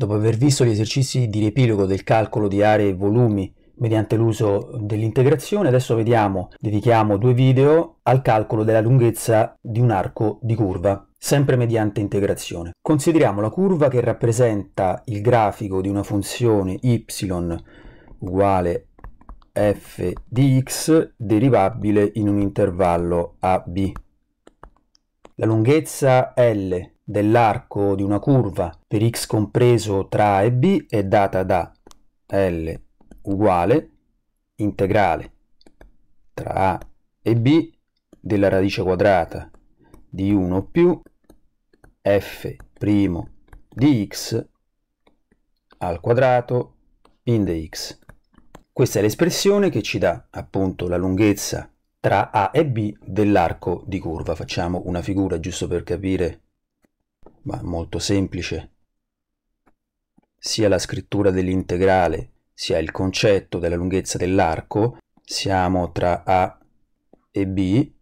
Dopo aver visto gli esercizi di riepilogo del calcolo di aree e volumi mediante l'uso dell'integrazione, adesso vediamo, dedichiamo due video al calcolo della lunghezza di un arco di curva, sempre mediante integrazione. Consideriamo la curva che rappresenta il grafico di una funzione y uguale f di x derivabile in un intervallo a b. La lunghezza L dell'arco di una curva per x compreso tra A e B è data da L uguale integrale tra A e B della radice quadrata di 1 più f' di x al quadrato in x. Questa è l'espressione che ci dà appunto la lunghezza tra A e B dell'arco di curva. Facciamo una figura giusto per capire ma molto semplice. Sia la scrittura dell'integrale, sia il concetto della lunghezza dell'arco, siamo tra A e B,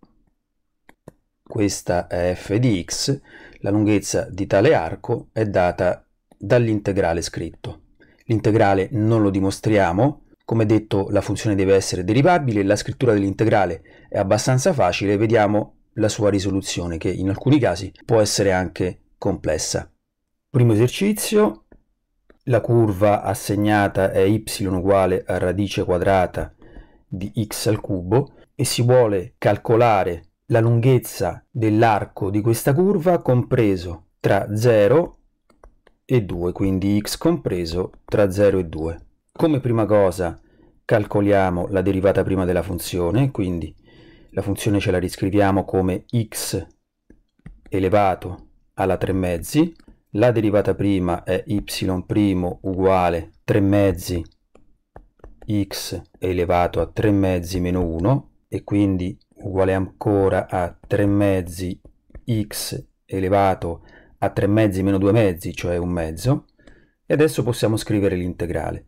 questa è f di x, la lunghezza di tale arco è data dall'integrale scritto. L'integrale non lo dimostriamo, come detto la funzione deve essere derivabile, la scrittura dell'integrale è abbastanza facile, vediamo la sua risoluzione che in alcuni casi può essere anche complessa. Primo esercizio, la curva assegnata è y uguale a radice quadrata di x al cubo e si vuole calcolare la lunghezza dell'arco di questa curva compreso tra 0 e 2, quindi x compreso tra 0 e 2. Come prima cosa calcoliamo la derivata prima della funzione, quindi la funzione ce la riscriviamo come x elevato alla 3 mezzi, la derivata prima è y' uguale 3 mezzi x elevato a 3 mezzi meno 1 e quindi uguale ancora a 3 mezzi x elevato a 3 mezzi meno 2 mezzi, cioè un mezzo, e adesso possiamo scrivere l'integrale.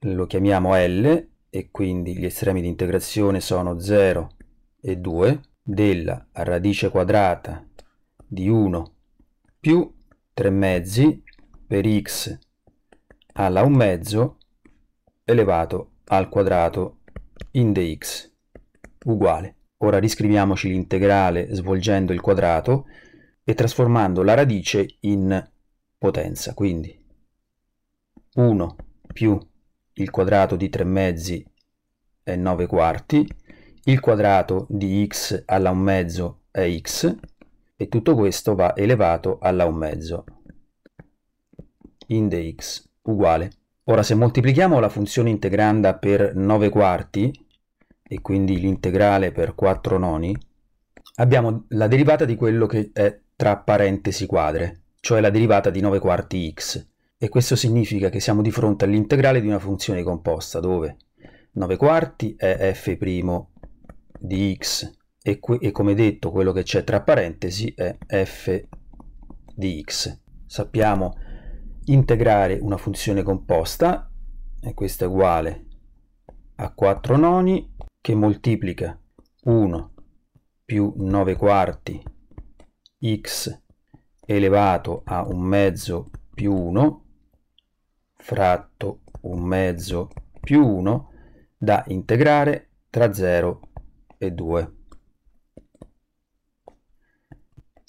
Lo chiamiamo L e quindi gli estremi di integrazione sono 0 e 2 della radice quadrata di 1 più 3 mezzi per x alla 1 mezzo elevato al quadrato in dx uguale. Ora riscriviamoci l'integrale svolgendo il quadrato e trasformando la radice in potenza, quindi 1 più il quadrato di 3 mezzi è 9 quarti, il quadrato di x alla 1 mezzo è x, e tutto questo va elevato alla un mezzo. Ind x uguale. Ora se moltiplichiamo la funzione integranda per 9 quarti, e quindi l'integrale per 4 noni, abbiamo la derivata di quello che è tra parentesi quadre, cioè la derivata di 9 quarti x. E questo significa che siamo di fronte all'integrale di una funzione composta, dove 9 quarti è f' di x e, qui, e come detto quello che c'è tra parentesi è f di x. Sappiamo integrare una funzione composta e questa è uguale a 4 noni che moltiplica 1 più 9 quarti x elevato a un mezzo più 1 fratto un mezzo più 1 da integrare tra 0 e 2.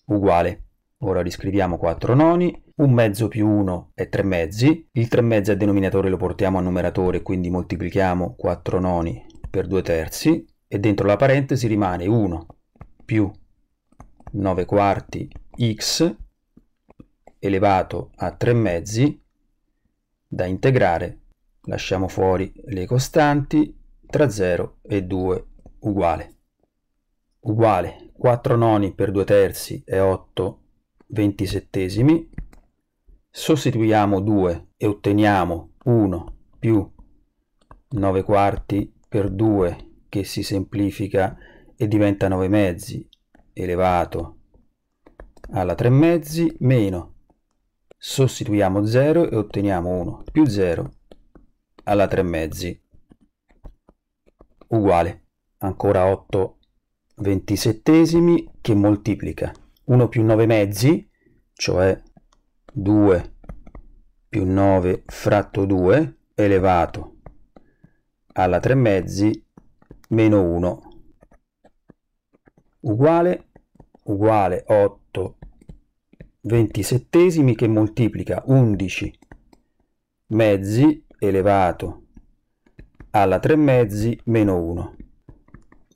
uguale. Ora riscriviamo 4 noni, 1 mezzo più 1 è 3 mezzi, il 3 mezzi a denominatore lo portiamo a numeratore, quindi moltiplichiamo 4 noni per 2 terzi, e dentro la parentesi rimane 1 più 9 quarti x elevato a 3 mezzi da integrare, lasciamo fuori le costanti, tra 0 e 2 uguale. Uguale 4 noni per 2 terzi è 8 ventisettesimi, sostituiamo 2 e otteniamo 1 più 9 quarti per 2 che si semplifica e diventa 9 mezzi elevato alla 3 mezzi meno sostituiamo 0 e otteniamo 1 più 0 alla 3 mezzi uguale ancora 8 ventisettesimi che moltiplica 1 più 9 mezzi, cioè 2 più 9 fratto 2 elevato alla 3 mezzi meno 1 uguale uguale 8 ventisettesimi che moltiplica 11 mezzi elevato alla 3 mezzi meno 1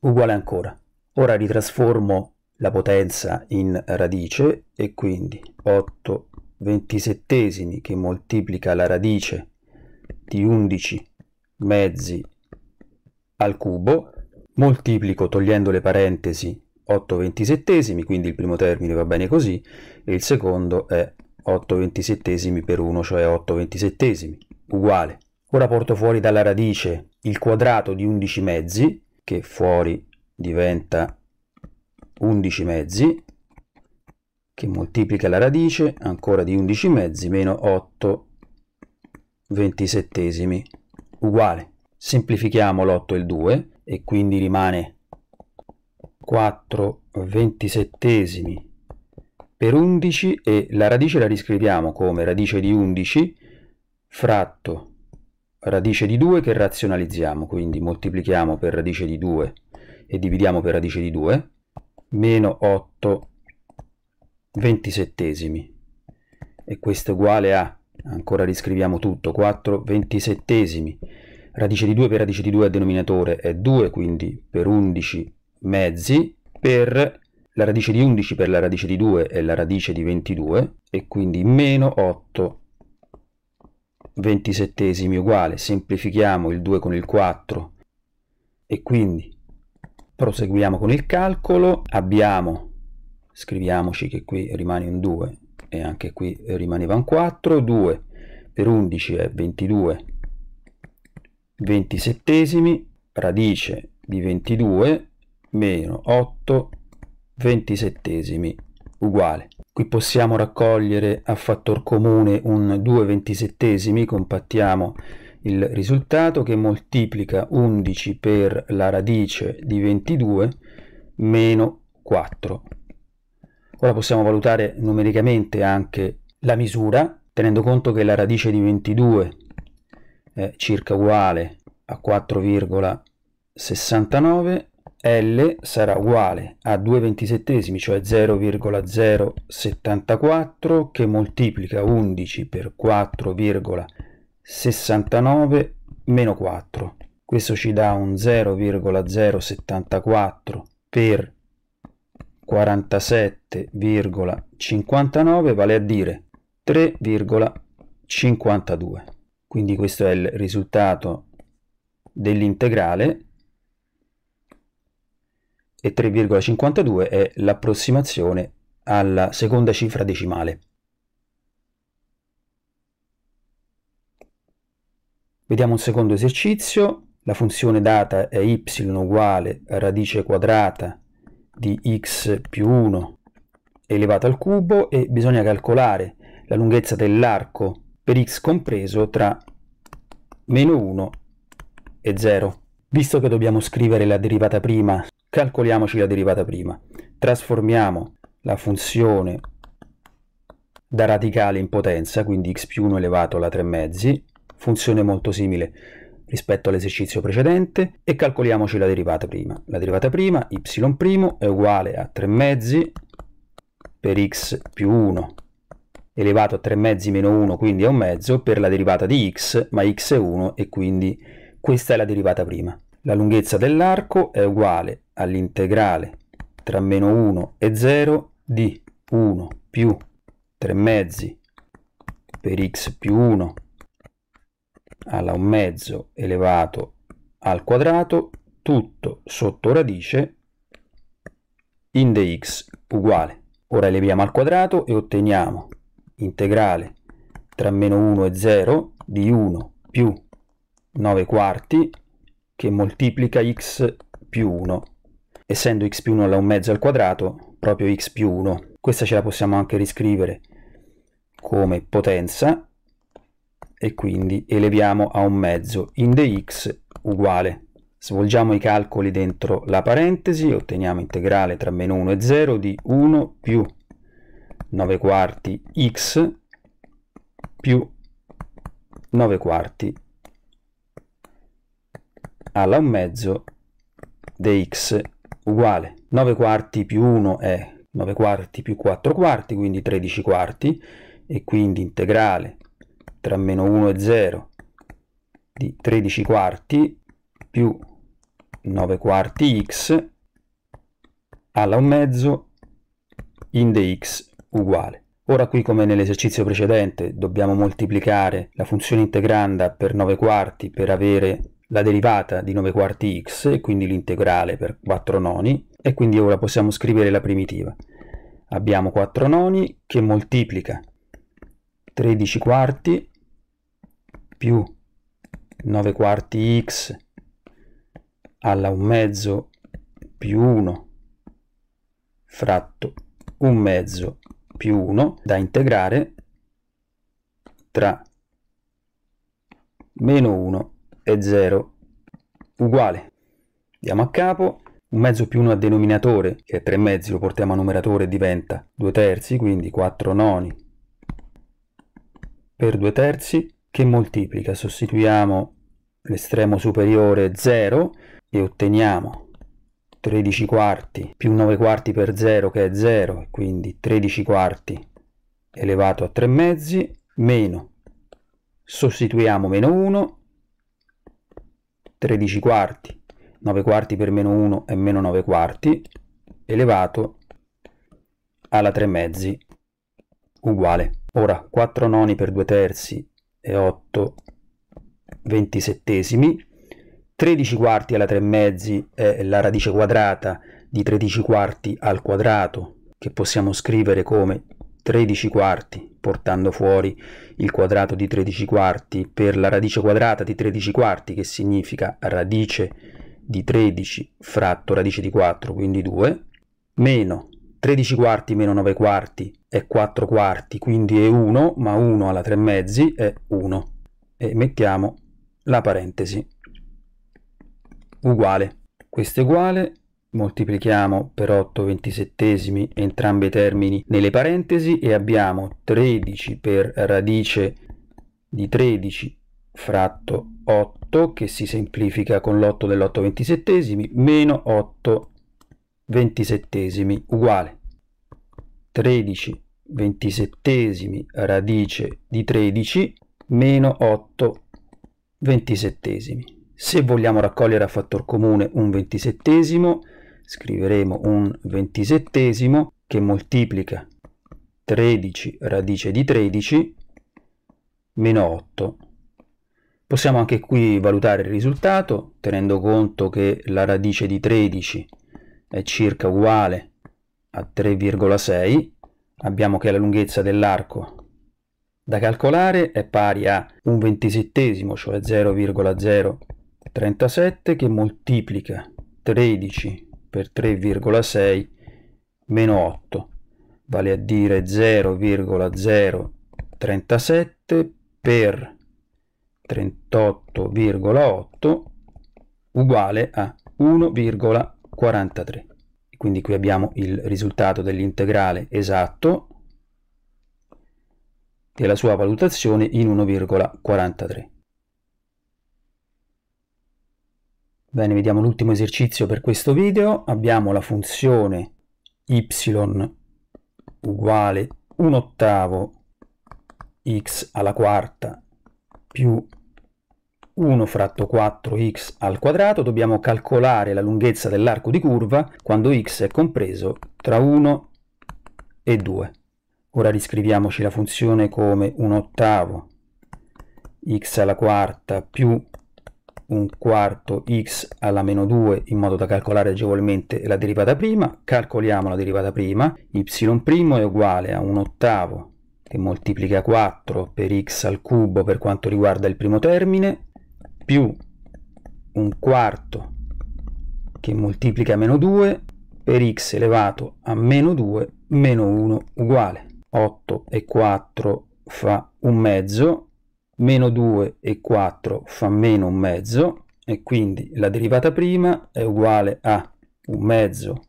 uguale ancora Ora ritrasformo la potenza in radice e quindi 8 ventisettesimi che moltiplica la radice di 11 mezzi al cubo, moltiplico togliendo le parentesi 8 ventisettesimi, quindi il primo termine va bene così, e il secondo è 8 ventisettesimi per 1, cioè 8 ventisettesimi, uguale. Ora porto fuori dalla radice il quadrato di 11 mezzi, che fuori diventa 11 mezzi che moltiplica la radice ancora di 11 mezzi meno 8 ventisettesimi uguale. Semplifichiamo l'8 e il 2 e quindi rimane 4 ventisettesimi per 11 e la radice la riscriviamo come radice di 11 fratto radice di 2 che razionalizziamo, quindi moltiplichiamo per radice di 2 e dividiamo per radice di 2, meno 8 ventisettesimi, e questo è uguale a, ancora riscriviamo tutto, 4 ventisettesimi, radice di 2 per radice di 2 al denominatore è 2, quindi per 11 mezzi, per la radice di 11 per la radice di 2 è la radice di 22 e quindi meno 8 ventisettesimi uguale, semplifichiamo il 2 con il 4 e quindi Proseguiamo con il calcolo, abbiamo, scriviamoci che qui rimane un 2 e anche qui rimaneva un 4, 2 per 11 è 22 ventisettesimi, radice di 22 meno 8 ventisettesimi uguale. Qui possiamo raccogliere a fattor comune un 2 ventisettesimi, compattiamo il risultato che moltiplica 11 per la radice di 22 meno 4. Ora possiamo valutare numericamente anche la misura, tenendo conto che la radice di 22 è circa uguale a 4,69, L sarà uguale a 2 ventisettesimi, cioè 0,074, che moltiplica 11 per 4,69, 69 meno 4. Questo ci dà un 0,074 per 47,59 vale a dire 3,52. Quindi questo è il risultato dell'integrale e 3,52 è l'approssimazione alla seconda cifra decimale. Vediamo un secondo esercizio. La funzione data è y uguale a radice quadrata di x più 1 elevata al cubo e bisogna calcolare la lunghezza dell'arco per x compreso tra meno 1 e 0. Visto che dobbiamo scrivere la derivata prima, calcoliamoci la derivata prima. Trasformiamo la funzione da radicale in potenza, quindi x più 1 elevato alla 3 mezzi, funzione molto simile rispetto all'esercizio precedente e calcoliamoci la derivata prima. La derivata prima, y' è uguale a 3 mezzi per x più 1 elevato a 3 mezzi meno 1, quindi a un mezzo, per la derivata di x, ma x è 1 e quindi questa è la derivata prima. La lunghezza dell'arco è uguale all'integrale tra meno 1 e 0 di 1 più 3 mezzi per x più 1 alla un mezzo elevato al quadrato tutto sotto radice in dx uguale. Ora eleviamo al quadrato e otteniamo integrale tra meno 1 e 0 di 1 più 9 quarti che moltiplica x più 1. Essendo x più 1 alla un mezzo al quadrato, proprio x più 1. Questa ce la possiamo anche riscrivere come potenza e quindi eleviamo a un mezzo in dx uguale. Svolgiamo i calcoli dentro la parentesi, otteniamo integrale tra meno 1 e 0 di 1 più 9 quarti x più 9 quarti alla un mezzo dx uguale 9 quarti più 1 è 9 quarti più 4 quarti quindi 13 quarti e quindi integrale tra meno 1 e 0 di 13 quarti più 9 quarti x alla un mezzo in dx uguale. Ora qui come nell'esercizio precedente dobbiamo moltiplicare la funzione integranda per 9 quarti per avere la derivata di 9 quarti x e quindi l'integrale per 4 noni e quindi ora possiamo scrivere la primitiva. Abbiamo 4 noni che moltiplica 13 quarti più 9 quarti x alla 1 mezzo più 1 fratto 1 mezzo più 1 da integrare tra meno 1 e 0 uguale. Andiamo a capo, 1 mezzo più 1 a denominatore, che è 3 mezzi, lo portiamo a numeratore, e diventa 2 terzi, quindi 4 noni per 2 terzi, che moltiplica. Sostituiamo l'estremo superiore 0 e otteniamo 13 quarti più 9 quarti per 0 che è 0, quindi 13 quarti elevato a 3 mezzi, meno, sostituiamo meno 1, 13 quarti, 9 quarti per meno 1 è meno 9 quarti, elevato alla 3 mezzi, uguale. Ora 4 noni per 2 terzi e 8 ventisettesimi, 13 quarti alla 3 mezzi è la radice quadrata di 13 quarti al quadrato, che possiamo scrivere come 13 quarti, portando fuori il quadrato di 13 quarti per la radice quadrata di 13 quarti, che significa radice di 13 fratto radice di 4, quindi 2, meno 13 quarti meno 9 quarti è 4 quarti, quindi è 1, ma 1 alla 3 mezzi è 1. E mettiamo la parentesi uguale. Questo è uguale, moltiplichiamo per 8 ventisettesimi entrambi i termini nelle parentesi e abbiamo 13 per radice di 13 fratto 8 che si semplifica con l'8 dell'8 ventisettesimi meno 8 ventisettesimi uguale 13 ventisettesimi radice di 13 meno 8 ventisettesimi. Se vogliamo raccogliere a fattor comune un ventisettesimo, scriveremo un 27 che moltiplica 13 radice di 13 meno 8. Possiamo anche qui valutare il risultato, tenendo conto che la radice di 13 è è circa uguale a 3,6 abbiamo che la lunghezza dell'arco da calcolare è pari a un ventisettesimo cioè 0,037 che moltiplica 13 per 3,6 meno 8 vale a dire 0,037 per 38,8 uguale a 1,8 43. Quindi qui abbiamo il risultato dell'integrale esatto e la sua valutazione in 1,43. Bene, vediamo l'ultimo esercizio per questo video. Abbiamo la funzione y uguale 1 ottavo x alla quarta più 1 fratto 4x al quadrato, dobbiamo calcolare la lunghezza dell'arco di curva quando x è compreso tra 1 e 2. Ora riscriviamoci la funzione come un ottavo x alla quarta più un quarto x alla meno 2 in modo da calcolare agevolmente la derivata prima, calcoliamo la derivata prima, y' è uguale a un ottavo che moltiplica 4 per x al cubo per quanto riguarda il primo termine, più un quarto che moltiplica meno 2 per x elevato a meno 2 meno 1 uguale 8 e 4 fa un mezzo meno 2 e 4 fa meno un mezzo e quindi la derivata prima è uguale a un mezzo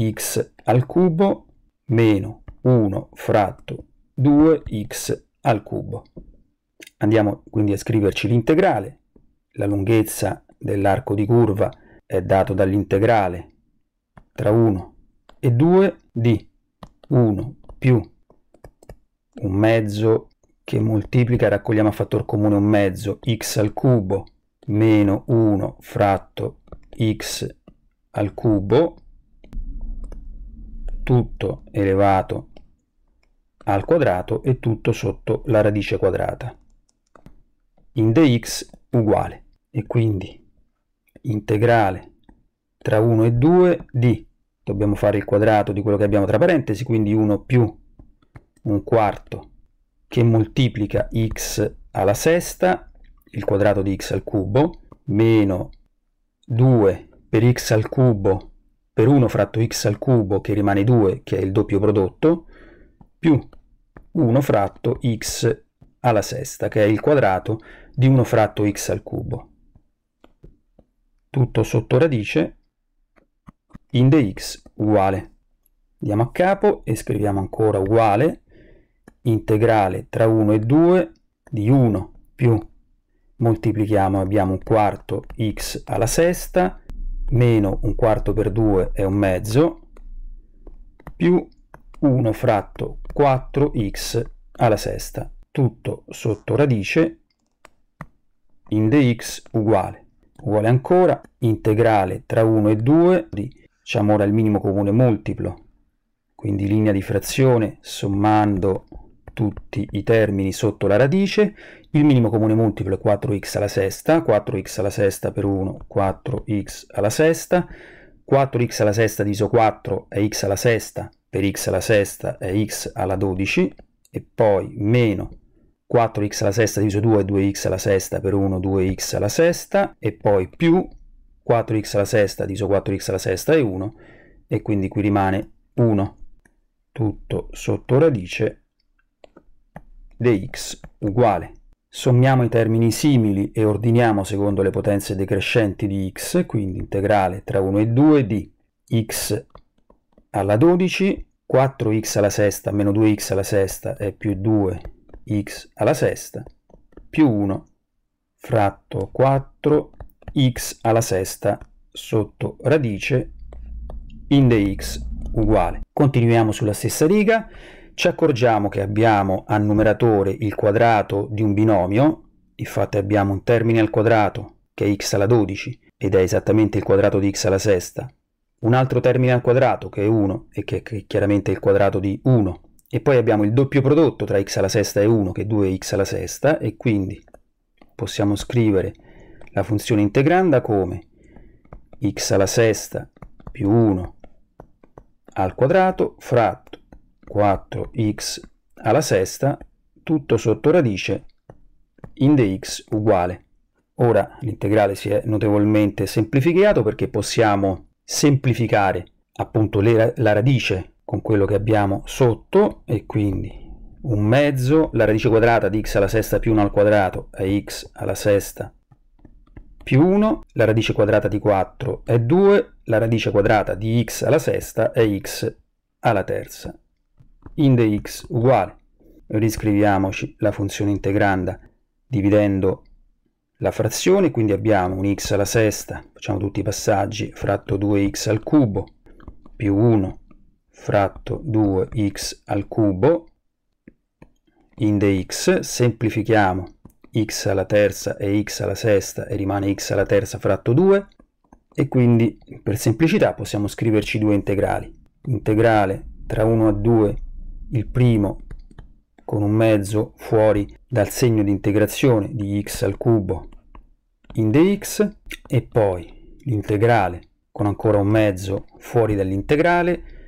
x al cubo meno 1 fratto 2x al cubo. Andiamo quindi a scriverci l'integrale la lunghezza dell'arco di curva è dato dall'integrale tra 1 e 2 di 1 più un mezzo che moltiplica, raccogliamo a fattore comune un mezzo, x al cubo meno 1 fratto x al cubo, tutto elevato al quadrato e tutto sotto la radice quadrata. In dx uguale e quindi integrale tra 1 e 2 di dobbiamo fare il quadrato di quello che abbiamo tra parentesi quindi 1 più un quarto che moltiplica x alla sesta il quadrato di x al cubo meno 2 per x al cubo per 1 fratto x al cubo che rimane 2 che è il doppio prodotto più 1 fratto x alla sesta, che è il quadrato di 1 fratto x al cubo. Tutto sotto radice in dx uguale. Andiamo a capo e scriviamo ancora uguale integrale tra 1 e 2 di 1 più moltiplichiamo abbiamo un quarto x alla sesta meno un quarto per 2 è un mezzo più 1 fratto 4x alla sesta tutto sotto radice in dx uguale uguale ancora integrale tra 1 e 2 diciamo ora il minimo comune multiplo quindi linea di frazione sommando tutti i termini sotto la radice il minimo comune multiplo è 4x alla sesta 4x alla sesta per 1 4x alla sesta 4x alla sesta diviso 4 è x alla sesta per x alla sesta è x alla 12 e poi meno 4x alla sesta diviso 2 2x alla sesta per 1 2x alla sesta e poi più 4x alla sesta diviso 4x alla sesta è 1 e quindi qui rimane 1 tutto sotto radice dx uguale Sommiamo i termini simili e ordiniamo secondo le potenze decrescenti di x, quindi integrale tra 1 e 2 di x alla 12, 4x alla sesta meno 2x alla sesta è più 2 x alla sesta più 1 fratto 4 x alla sesta sotto radice in dx uguale. Continuiamo sulla stessa riga, ci accorgiamo che abbiamo al numeratore il quadrato di un binomio, infatti abbiamo un termine al quadrato che è x alla 12 ed è esattamente il quadrato di x alla sesta, un altro termine al quadrato che è 1 e che è chiaramente il quadrato di 1 e poi abbiamo il doppio prodotto tra x alla sesta e 1 che è 2x alla sesta e quindi possiamo scrivere la funzione integranda come x alla sesta più 1 al quadrato fratto 4x alla sesta tutto sotto radice in dx uguale. Ora l'integrale si è notevolmente semplificato perché possiamo semplificare appunto le, la radice con quello che abbiamo sotto e quindi un mezzo, la radice quadrata di x alla sesta più 1 al quadrato è x alla sesta più 1, la radice quadrata di 4 è 2, la radice quadrata di x alla sesta è x alla terza. Inde x uguale. Riscriviamoci la funzione integranda dividendo la frazione, quindi abbiamo un x alla sesta, facciamo tutti i passaggi, fratto 2x al cubo più 1 fratto 2x al cubo inde x, semplifichiamo x alla terza e x alla sesta e rimane x alla terza fratto 2 e quindi per semplicità possiamo scriverci due integrali. Integrale tra 1 a 2 il primo con un mezzo fuori dal segno di integrazione di x al cubo in dx e poi l'integrale con ancora un mezzo fuori dall'integrale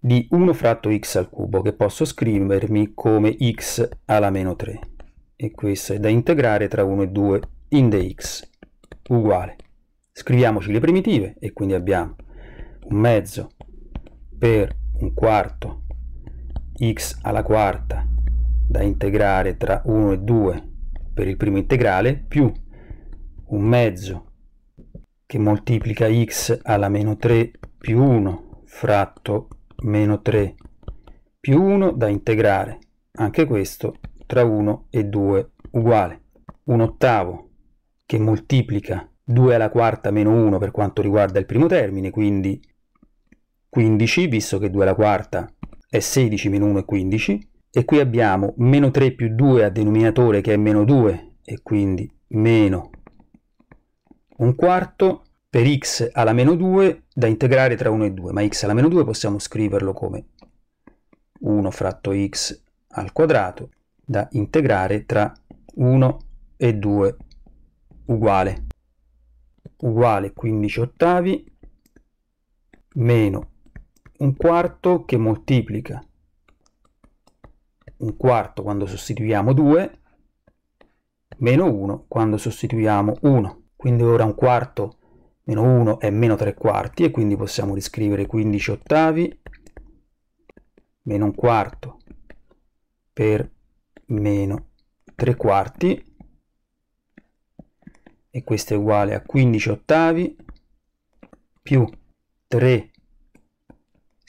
di 1 fratto x al cubo che posso scrivermi come x alla meno 3 e questo è da integrare tra 1 e 2 in dx uguale scriviamoci le primitive e quindi abbiamo un mezzo per un quarto x alla quarta da integrare tra 1 e 2 per il primo integrale più un mezzo che moltiplica x alla meno 3 più 1 fratto meno 3 più 1 da integrare, anche questo tra 1 e 2 uguale. Un ottavo che moltiplica 2 alla quarta meno 1 per quanto riguarda il primo termine, quindi 15, visto che 2 alla quarta è 16 meno 1 è 15, e qui abbiamo meno 3 più 2 a denominatore che è meno 2, e quindi meno un quarto per x alla meno 2 da integrare tra 1 e 2, ma x alla meno 2 possiamo scriverlo come 1 fratto x al quadrato da integrare tra 1 e 2 uguale uguale 15 ottavi meno un quarto che moltiplica un quarto quando sostituiamo 2 meno 1 quando sostituiamo 1 quindi ora un quarto meno 1 è meno 3 quarti e quindi possiamo riscrivere 15 ottavi meno un quarto per meno 3 quarti e questo è uguale a 15 ottavi più 3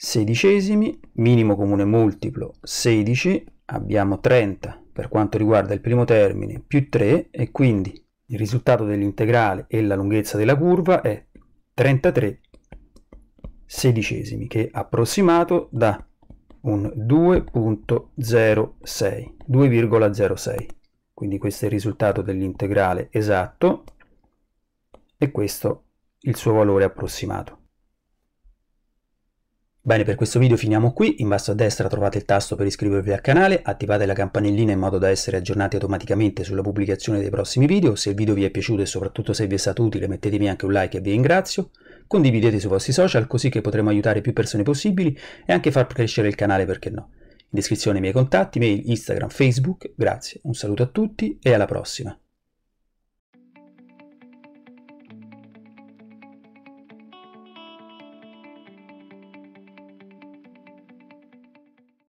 sedicesimi, minimo comune multiplo 16, abbiamo 30 per quanto riguarda il primo termine, più 3 e quindi il risultato dell'integrale e la lunghezza della curva è 33 sedicesimi, che approssimato da un 2.06, 2,06. Quindi questo è il risultato dell'integrale esatto e questo il suo valore approssimato. Bene, per questo video finiamo qui, in basso a destra trovate il tasto per iscrivervi al canale, attivate la campanellina in modo da essere aggiornati automaticamente sulla pubblicazione dei prossimi video, se il video vi è piaciuto e soprattutto se vi è stato utile mettetemi anche un like e vi ringrazio, condividete sui vostri social così che potremo aiutare più persone possibili e anche far crescere il canale perché no. In descrizione i miei contatti, mail, Instagram, Facebook, grazie, un saluto a tutti e alla prossima.